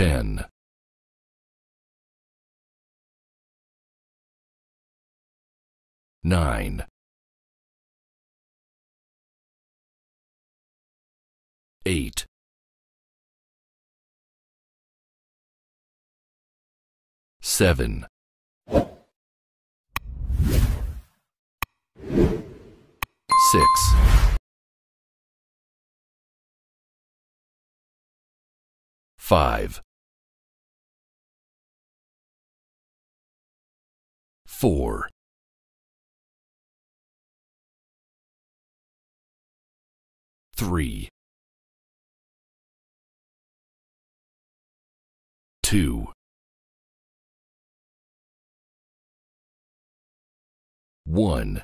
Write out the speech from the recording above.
Ten. Nine. Eight. Seven. Six. Five. 4. Three. 2 1